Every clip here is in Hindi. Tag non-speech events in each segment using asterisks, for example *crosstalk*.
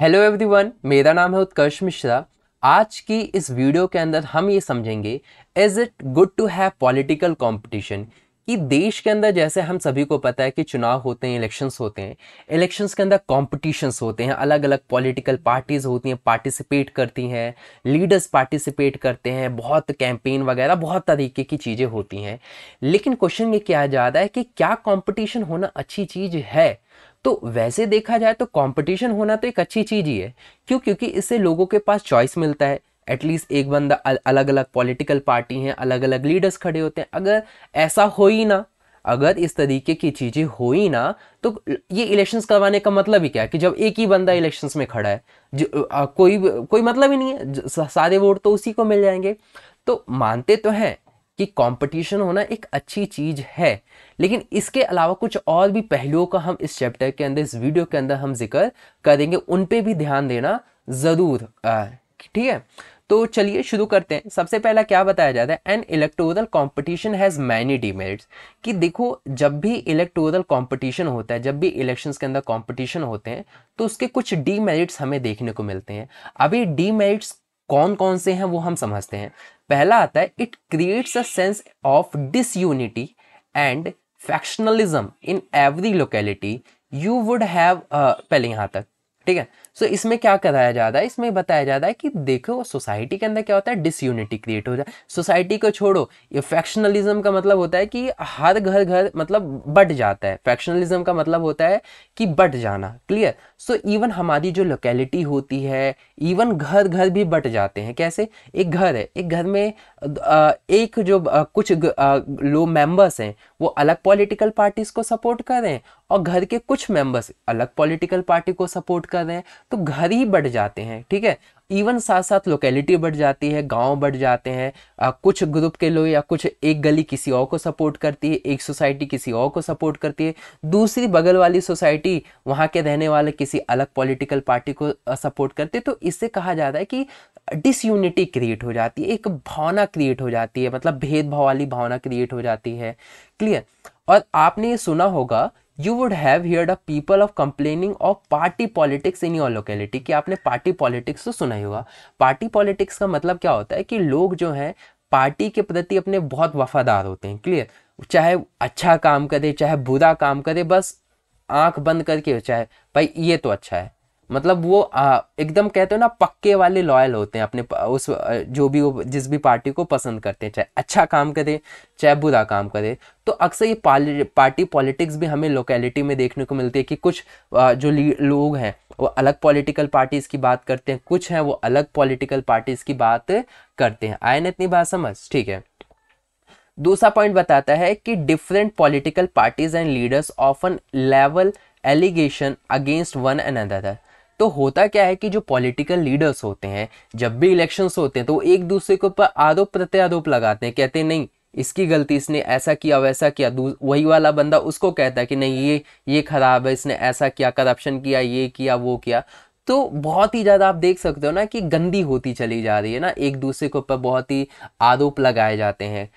हेलो एवरीवन मेरा नाम है उत्कर्ष मिश्रा आज की इस वीडियो के अंदर हम ये समझेंगे is it good to have political competition कि देश के अंदर जैसे हम सभी को पता है कि चुनाव होते हैं इलेक्शंस होते हैं इलेक्शंस के अंदर कॉम्पिटिशन्स होते हैं अलग अलग पॉलिटिकल पार्टीज़ होती हैं पार्टिसिपेट करती हैं लीडर्स पार्टिसिपेट करते हैं बहुत कैंपेन वगैरह बहुत तरीके की चीज़ें होती हैं लेकिन क्वेश्चन ये किया जा रहा है कि क्या कॉम्पिटिशन होना अच्छी चीज़ है तो वैसे देखा जाए तो कंपटीशन होना तो एक अच्छी चीज़ ही है क्यों क्योंकि इससे लोगों के पास चॉइस मिलता है एटलीस्ट एक बंदा अलग अलग पॉलिटिकल पार्टी हैं अलग अलग लीडर्स खड़े होते हैं अगर ऐसा हो ही ना अगर इस तरीके की चीज़ें हो ही ना तो ये इलेक्शंस करवाने का मतलब ही क्या है कि जब एक ही बंदा इलेक्शंस में खड़ा है जो, आ, कोई कोई मतलब ही नहीं है सारे वोट तो उसी को मिल जाएंगे तो मानते तो हैं कि कंपटीशन होना एक अच्छी चीज़ है लेकिन इसके अलावा कुछ और भी पहलुओं का हम इस चैप्टर के अंदर इस वीडियो के अंदर हम जिक्र करेंगे उन पे भी ध्यान देना ज़रूर ठीक है तो चलिए शुरू करते हैं सबसे पहला क्या बताया जाता है an electoral competition has many demerits कि देखो जब भी इलेक्टोरल कंपटीशन होता है जब भी इलेक्शंस के अंदर कंपटीशन होते हैं तो उसके कुछ डीमेरिट्स हमें देखने को मिलते हैं अभी डीमेरिट्स कौन कौन से हैं वो हम समझते हैं पहला आता है it creates a sense of disunity and factionalism in every locality you would have पहले यहाँ तक ठीक है सो so, इसमें क्या कराया जा रहा है इसमें बताया जा रहा है कि देखो सोसाइटी के अंदर क्या होता है डिसयूनिटी क्रिएट हो जाए सोसाइटी को छोड़ो ये फैक्शनलिज्म का मतलब होता है कि हर घर घर मतलब बट जाता है फैक्शनलिज्म का मतलब होता है कि बट जाना क्लियर सो so, इवन हमारी जो लोकेलिटी होती है इवन घर घर भी बट जाते हैं कैसे एक घर है एक घर में एक जो कुछ लोग मेंबर्स हैं वो अलग पॉलिटिकल पार्टीज़ को सपोर्ट कर रहे हैं और घर के कुछ मेंबर्स अलग पॉलिटिकल पार्टी को सपोर्ट कर रहे हैं तो घर ही बढ़ जाते हैं ठीक है इवन साथ साथ लोकेलिटी बढ़ जाती है गांव बढ़ जाते हैं कुछ ग्रुप के लोग या कुछ एक गली किसी और को सपोर्ट करती है एक सोसाइटी किसी और को सपोर्ट करती है दूसरी बगल वाली सोसाइटी वहाँ के रहने वाले किसी अलग पॉलिटिकल पार्टी को सपोर्ट करती है तो इससे कहा जाता है कि डिसयूनिटी क्रिएट हो जाती है एक भावना क्रिएट हो जाती है मतलब भेदभाव वाली भावना क्रिएट हो जाती है क्लियर और आपने ये सुना होगा you would have hear the people of complaining of party politics in your locality कि आपने पार्टी पॉलिटिक्स तो सुना ही होगा पार्टी पॉलिटिक्स का मतलब क्या होता है कि लोग जो हैं पार्टी के प्रति अपने बहुत वफादार होते हैं क्लियर चाहे अच्छा काम करे चाहे बुरा काम करे बस आंख बंद करके चाहे भाई ये तो अच्छा है मतलब वो एकदम कहते हो ना पक्के वाले लॉयल होते हैं अपने उस जो भी जिस भी पार्टी को पसंद करते हैं चाहे अच्छा काम करे चाहे बुरा काम करे तो अक्सर ये पार्टी पॉलिटिक्स भी हमें लोकेलिटी में देखने को मिलती है कि कुछ जो लोग हैं वो अलग पॉलिटिकल पार्टीज़ की बात करते हैं कुछ हैं वो अलग पॉलिटिकल पार्टीज़ की बात करते हैं आए ना इतनी बात समझ ठीक है दूसरा पॉइंट बताता है कि different political parties and leaders often level allegation against one and other तो होता क्या है कि जो पॉलिटिकल लीडर्स होते हैं जब भी इलेक्शंस होते हैं तो एक दूसरे के ऊपर आरोप प्रत्यारोप लगाते हैं कहते हैं नहीं इसकी गलती इसने ऐसा किया वैसा किया वही वाला बंदा उसको कहता है कि नहीं ये ये खराब है इसने ऐसा किया करप्शन किया ये किया वो किया तो बहुत ही ज़्यादा आप देख सकते हो ना कि गंदी होती चली जा रही है ना एक दूसरे के ऊपर बहुत ही आरोप लगाए जाते हैं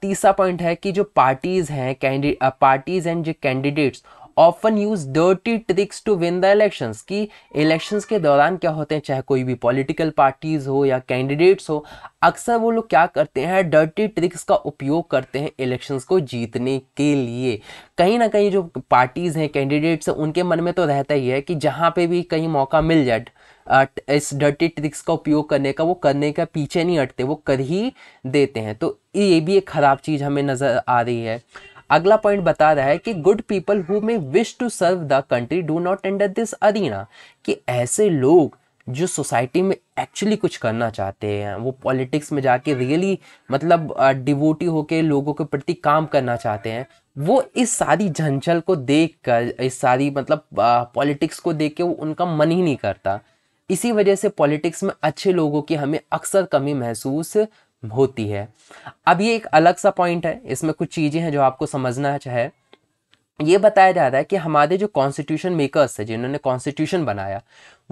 तीसरा पॉइंट है कि जो पार्टीज़ हैं कैंडि पार्टीज़ एंड जो candidates often use dirty tricks to win the elections कि इलेक्शंस के दौरान क्या होते हैं चाहे कोई भी पॉलिटिकल पार्टीज हो या कैंडिडेट्स हो अक्सर वो लोग क्या करते हैं डर्टी ट्रिक्स का उपयोग करते हैं इलेक्शंस को जीतने के लिए कहीं ना कहीं जो पार्टीज़ हैं कैंडिडेट्स हैं उनके मन में तो रहता ही है कि जहाँ पे भी कहीं मौका मिल जाए इस डर्टी ट्रिक्स का उपयोग करने का वो करने का पीछे नहीं हटते वो कर ही देते हैं तो ये भी एक ख़राब चीज़ हमें नज़र आ रही है अगला पॉइंट बता रहा है कि good people who may wish to serve the country do not enter this arena कि ऐसे लोग जो सोसाइटी में एक्चुअली कुछ करना चाहते हैं वो पॉलिटिक्स में जाके रियली मतलब डिवोटी होके लोगों के प्रति काम करना चाहते हैं वो इस सारी झंझल को देख कर इस सारी मतलब पॉलिटिक्स को देख के वो उनका मन ही नहीं करता इसी वजह से पॉलिटिक्स में अच्छे लोगों की हमें अक्सर कमी महसूस होती है अब ये एक अलग सा पॉइंट है इसमें कुछ चीज़ें हैं जो आपको समझना चाहे ये बताया जा रहा है कि हमारे जो कॉन्स्टिट्यूशन मेकर्स थे जिन्होंने कॉन्स्टिट्यूशन बनाया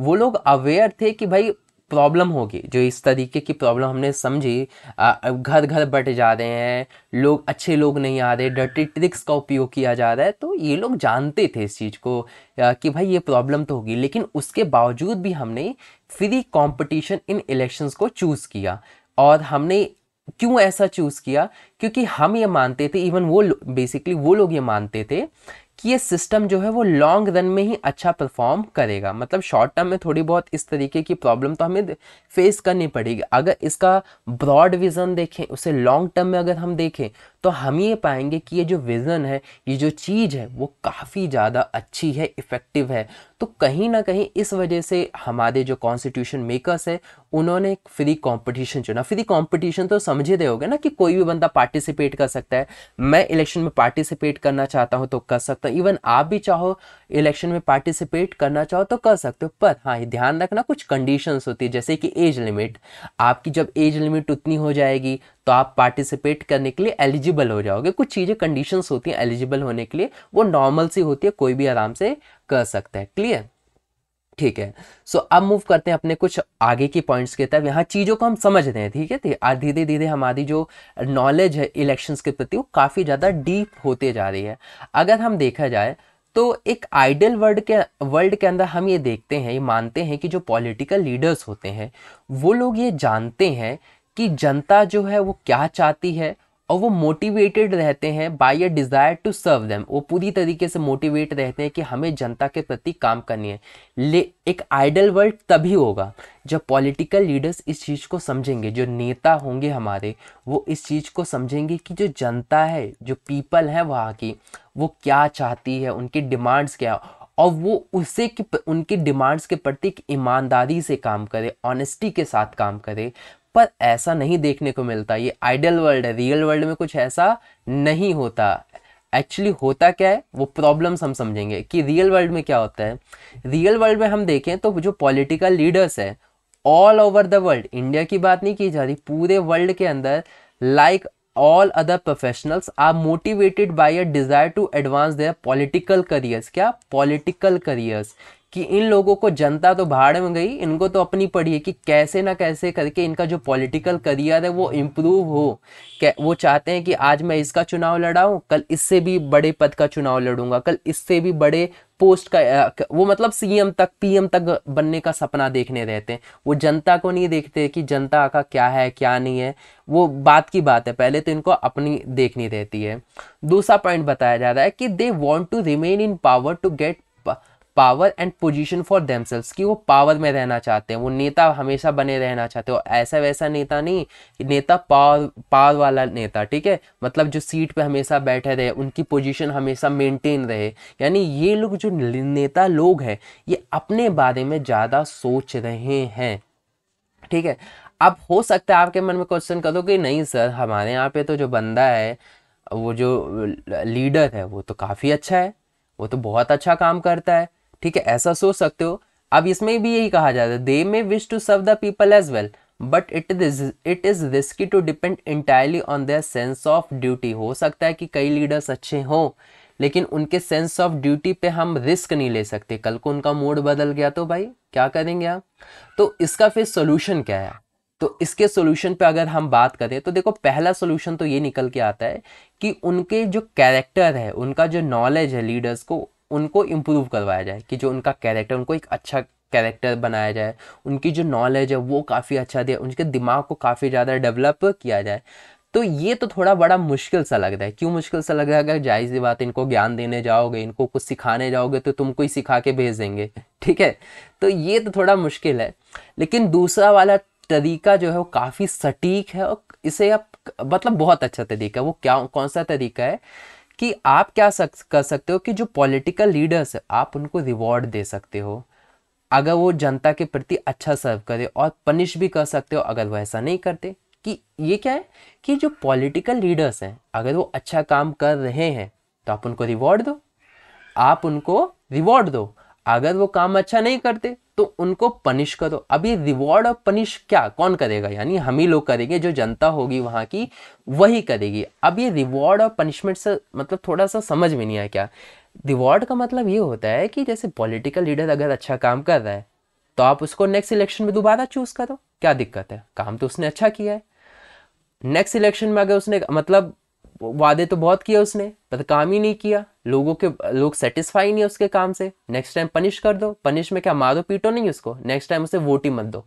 वो लोग अवेयर थे कि भाई प्रॉब्लम होगी जो इस तरीके की प्रॉब्लम हमने समझी घर घर बट जा रहे हैं लोग अच्छे लोग नहीं आ रहे डर्टी ट्रिक्स का उपयोग किया जा रहा है तो ये लोग जानते थे इस चीज़ को कि भाई ये प्रॉब्लम तो होगी लेकिन उसके बावजूद भी हमने फ्री कंपटीशन इन इलेक्शंस को चूज़ किया और हमने क्यों ऐसा चूज़ किया क्योंकि हम ये मानते थे इवन वो बेसिकली वो लोग ये मानते थे कि ये सिस्टम जो है वो लॉन्ग रन में ही अच्छा परफॉर्म करेगा मतलब शॉर्ट टर्म में थोड़ी बहुत इस तरीके की प्रॉब्लम तो हमें फेस करनी पड़ेगी अगर इसका ब्रॉड विज़न देखें उसे लॉन्ग टर्म में अगर हम देखें तो हम ये पाएंगे कि ये जो विज़न है ये जो चीज़ है वो काफ़ी ज़्यादा अच्छी है इफ़ेक्टिव है तो कहीं ना कहीं इस वजह से हमारे जो कॉन्स्टिट्यूशन मेकर्स है उन्होंने फ्री कंपटीशन चुना फ्री कंपटीशन तो समझे दे होगे ना कि कोई भी बंदा पार्टिसिपेट कर सकता है मैं इलेक्शन में पार्टिसिपेट करना चाहता हूँ तो कर सकता हूँ इवन आप भी चाहो इलेक्शन में पार्टिसिपेट करना चाहो तो कर सकते हो पर हाँ ध्यान रखना कुछ कंडीशंस होती है जैसे कि एज लिमिट आपकी जब एज लिमिट उतनी हो जाएगी तो आप पार्टिसिपेट करने के लिए एलिजिबल हो जाओगे कुछ चीज़ें कंडीशंस होती हैं एलिजिबल होने के लिए वो नॉर्मल सी होती है कोई भी आराम से कर सकता है क्लियर ठीक है सो so, अब मूव करते हैं अपने कुछ आगे की पॉइंट्स के तहत यहाँ चीज़ों को हम समझ रहे हैं ठीक है तो धीरे धीरे हमारी जो नॉलेज है इलेक्शंस के प्रति वो काफ़ी ज़्यादा डीप होते जा रही है अगर हम देखा जाए तो एक आइडियल वर्ल्ड के वर्ल्ड के अंदर हम ये देखते हैं ये मानते हैं कि जो पॉलिटिकल लीडर्स होते हैं वो लोग ये जानते हैं कि जनता जो है वो क्या चाहती है और वो मोटिवेटेड रहते हैं by a desire to serve them वो पूरी तरीके से मोटिवेट रहते हैं कि हमें जनता के प्रति काम करनी है ले एक आइडल वर्ल्ड तभी होगा जब पॉलिटिकल लीडर्स इस चीज़ को समझेंगे जो नेता होंगे हमारे वो इस चीज़ को समझेंगे कि जो जनता है जो पीपल है वहाँ की वो क्या चाहती है उनकी डिमांड्स क्या और वो उसे कि उनकी डिमांड्स के प्रति ईमानदारी से काम करे ऑनेस्टी के साथ काम करे पर ऐसा नहीं देखने को मिलता ये आइडियल वर्ल्ड है रियल वर्ल्ड में कुछ ऐसा नहीं होता एक्चुअली होता क्या है वो प्रॉब्लम्स हम समझेंगे कि रियल वर्ल्ड में क्या होता है रियल वर्ल्ड में हम देखें तो जो पॉलिटिकल लीडर्स है all over the world India की बात नहीं की जा रही पूरे वर्ल्ड के अंदर like all other professionals are motivated by a desire to advance their political careers क्या पॉलिटिकल करियर्स कि इन लोगों को जनता तो भाड़ में गई इनको तो अपनी पड़ी है कि कैसे ना कैसे करके इनका जो पॉलिटिकल करियर है वो इम्प्रूव हो वो चाहते हैं कि आज मैं इसका चुनाव लड़ाऊँ कल इससे भी बड़े पद का चुनाव लड़ूंगा कल इससे भी बड़े पोस्ट का वो मतलब सीएम तक पीएम तक बनने का सपना देखने रहते हैं वो जनता को नहीं देखते कि जनता का क्या है क्या नहीं है वो बात की बात है पहले तो इनको अपनी देखनी रहती है दूसरा पॉइंट बताया जा रहा है कि they want to remain in power to get power and position for themselves कि वो पावर में रहना चाहते हैं वो नेता हमेशा बने रहना चाहते हैं और ऐसा वैसा नेता नहीं नेता पावर पावर वाला नेता ठीक है मतलब जो सीट पे हमेशा बैठे रहे उनकी पोजीशन हमेशा मेंटेन रहे यानी ये लोग जो नेता लोग हैं ये अपने बारे में ज़्यादा सोच रहे हैं ठीक है अब हो सकता है आपके मन में क्वेश्चन करो कि नहीं सर हमारे यहाँ पे तो जो बंदा है वो जो लीडर है वो तो काफ़ी अच्छा है वो तो बहुत अच्छा काम करता है ठीक है ऐसा सोच सकते हो अब इसमें भी यही कहा जाता है they may wish to serve the people as well but it is it is risky to depend entirely on their sense of duty हो सकता है कि कई लीडर्स अच्छे हों लेकिन उनके सेंस ऑफ ड्यूटी पे हम रिस्क नहीं ले सकते कल को उनका मूड बदल गया तो भाई क्या करेंगे आप तो इसका फिर सोल्यूशन क्या है तो इसके सोल्यूशन पे अगर हम बात करें तो देखो पहला सोल्यूशन तो ये निकल के आता है कि उनके जो कैरेक्टर है उनका जो नॉलेज है लीडर्स को उनको इम्प्रूव करवाया जाए कि जो उनका कैरेक्टर उनको एक अच्छा कैरेक्टर बनाया जाए उनकी जो नॉलेज है वो काफ़ी अच्छा दे उनके दिमाग को काफ़ी ज़्यादा डेवलप किया जाए तो ये तो थोड़ा बड़ा मुश्किल सा लग रहा है क्यों मुश्किल सा लग रहा है अगर जायज़ बात इनको ज्ञान देने जाओगे इनको कुछ सिखाने जाओगे तो तुमको ही सिखा के भेज देंगे *laughs* ठीक है तो ये तो थोड़ा मुश्किल है लेकिन दूसरा वाला तरीका जो है वो काफ़ी सटीक है और इसे आप मतलब बहुत अच्छा तरीका है वो क्या कौन सा तरीका है कि आप क्या सक, कर सकते हो कि जो पॉलिटिकल लीडर्स है आप उनको रिवॉर्ड दे सकते हो अगर वो जनता के प्रति अच्छा सर्व करे और पनिश भी कर सकते हो अगर वो ऐसा नहीं करते कि ये क्या है कि जो पॉलिटिकल लीडर्स हैं अगर वो अच्छा काम कर रहे हैं तो आप उनको रिवॉर्ड दो आप उनको रिवॉर्ड दो अगर वो काम अच्छा नहीं करते तो उनको पनिश करो अब ये रिवॉर्ड और पनिश क्या कौन करेगा यानी हम ही लोग करेंगे जो जनता होगी वहाँ की वही करेगी अब ये रिवॉर्ड और पनिशमेंट से मतलब थोड़ा सा समझ में नहीं आया क्या रिवॉर्ड का मतलब ये होता है कि जैसे पॉलिटिकल लीडर अगर अच्छा काम कर रहा है तो आप उसको नेक्स्ट इलेक्शन में दोबारा चूज़ करो क्या दिक्कत है काम तो उसने अच्छा किया है नेक्स्ट इलेक्शन में अगर उसने मतलब वादे तो बहुत किए उसने पर काम ही नहीं किया लोगों के लोग सेटिस्फाई नहीं है उसके काम से नेक्स्ट टाइम पनिश कर दो पनिश में क्या मारो पीटो नहीं उसको नेक्स्ट टाइम उसे वोट ही मत दो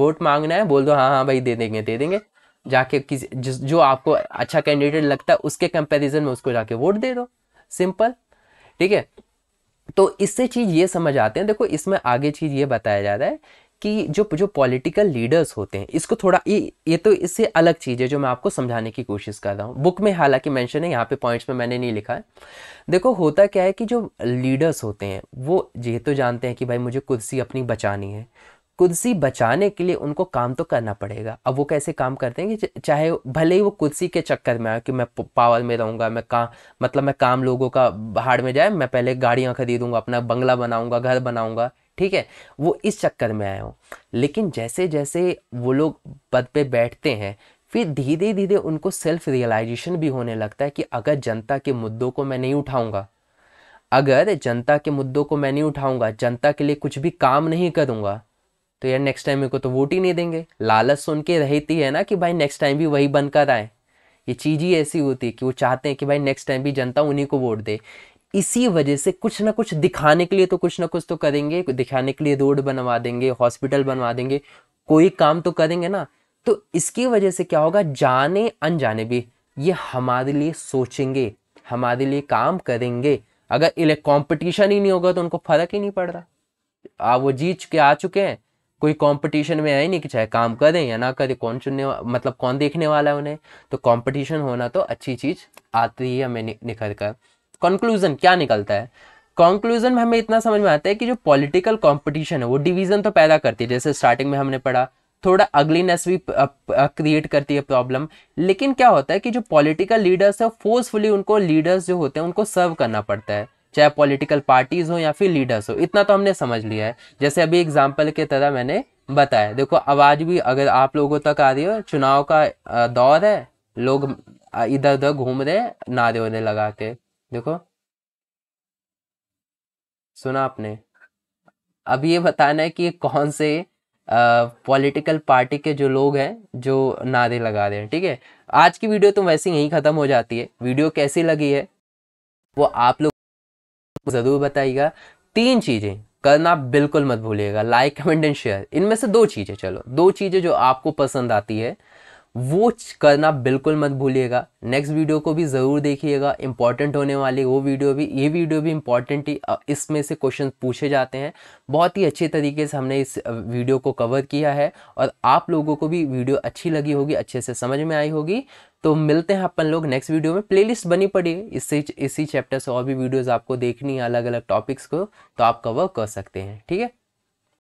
वोट मांगना है बोल दो हाँ हाँ भाई दे देंगे दे देंगे जाके किसी जो आपको अच्छा कैंडिडेट लगता है उसके कंपेरिजन में उसको जाके वोट दे दो सिंपल ठीक है तो इससे चीज़ ये समझ आते हैं देखो इसमें आगे चीज़ ये बताया जा रहा है कि जो जो पॉलिटिकल लीडर्स होते हैं इसको थोड़ा ये ये तो इससे अलग चीज़ है जो मैं आपको समझाने की कोशिश कर रहा हूँ बुक में हालांकि मेंशन है यहाँ पे पॉइंट्स में मैंने नहीं लिखा है देखो होता क्या है कि जो लीडर्स होते हैं वो ये तो जानते हैं कि भाई मुझे कुर्सी अपनी बचानी है कुर्सी बचाने के लिए उनको काम तो करना पड़ेगा अब वो कैसे काम करते हैं कि चाहे भले ही वो कुर्सी के चक्कर में आए कि मैं पावर में रहूँगा मैं कहाँ मतलब मैं काम लोगों का बाहर में जाए मैं पहले गाड़ियाँ खरीदूँगा अपना बंगला बनाऊँगा घर बनाऊँगा ठीक है वो इस चक्कर में आए हों लेकिन जैसे जैसे वो लोग पद पे बैठते हैं फिर धीरे धीरे उनको सेल्फ रियलाइजेशन भी होने लगता है कि अगर जनता के मुद्दों को मैं नहीं उठाऊंगा अगर जनता के मुद्दों को मैं नहीं उठाऊंगा जनता के लिए कुछ भी काम नहीं करूंगा तो यार नेक्स्ट टाइम मेरे को तो वोट ही नहीं देंगे लालच सुन के रहती है ना कि भाई नेक्स्ट टाइम भी वही बनकर आए ये चीज़ ही ऐसी होती है कि वो चाहते हैं कि भाई नेक्स्ट टाइम भी जनता उन्हीं को वोट दे इसी वजह से कुछ ना कुछ दिखाने के लिए तो कुछ ना कुछ तो करेंगे दिखाने के लिए रोड बनवा देंगे हॉस्पिटल बनवा देंगे कोई काम तो करेंगे ना तो इसकी वजह से क्या होगा जाने अनजाने भी ये हमारे लिए सोचेंगे हमारे लिए काम करेंगे अगर इले कॉम्पिटिशन ही नहीं होगा तो उनको फर्क ही नहीं पड़ रहा आप वो जीत चुके आ चुके हैं कोई कंपटीशन में है ही नहीं कि चाहे काम करें या ना करें कौन चुनने मतलब कौन देखने वाला है उन्हें तो कंपटीशन होना तो अच्छी चीज़ आती है हमें निखर कर कंक्लूजन क्या निकलता है कंक्लूजन में हमें इतना समझ में आता है कि जो पॉलिटिकल कंपटीशन है वो डिवीजन तो पैदा करती है जैसे स्टार्टिंग में हमने पढ़ा थोड़ा अगलीनेस भी क्रिएट करती है प्रॉब्लम लेकिन क्या होता है कि जो पॉलिटिकल लीडर्स है फोर्सफुली उनको लीडर्स जो होते हैं उनको सर्व करना पड़ता है चाहे पॉलिटिकल पार्टीज हो या फिर लीडर्स हो इतना तो हमने समझ लिया है जैसे अभी एग्जाम्पल के तरह मैंने बताया देखो आवाज़ भी अगर आप लोगों तक आ रही हो चुनाव का दौर है लोग इधर उधर घूम रहे हैं नारे वारे लगा के देखो सुना आपने अब ये बताना है कि कौन से पॉलिटिकल पार्टी के जो लोग हैं जो नारे लगा रहे हैं ठीक है आज की वीडियो तो वैसे ही ख़त्म हो जाती है वीडियो कैसी लगी है वो आप लोग ज़रूर बताइएगा तीन चीज़ें करना बिल्कुल मत भूलिएगा लाइक कमेंट एंड शेयर इनमें से दो चीज़ें चलो दो चीज़ें जो आपको पसंद आती है वो करना बिल्कुल मत भूलिएगा नेक्स्ट वीडियो को भी ज़रूर देखिएगा इंपॉर्टेंट होने वाली वो वीडियो भी ये वीडियो भी इंपॉर्टेंट ही इसमें से क्वेश्चन पूछे जाते हैं बहुत ही अच्छे तरीके से हमने इस वीडियो को कवर किया है और आप लोगों को भी वीडियो अच्छी लगी होगी अच्छे से समझ में आई होगी तो मिलते हैं अपन लोग नेक्स्ट वीडियो में प्लेलिस्ट बनी पड़ी है इससे इसी चैप्टर से और भी वीडियोज़ आपको देखनी है अलग अलग टॉपिक्स को तो आप कवर कर सकते हैं ठीक है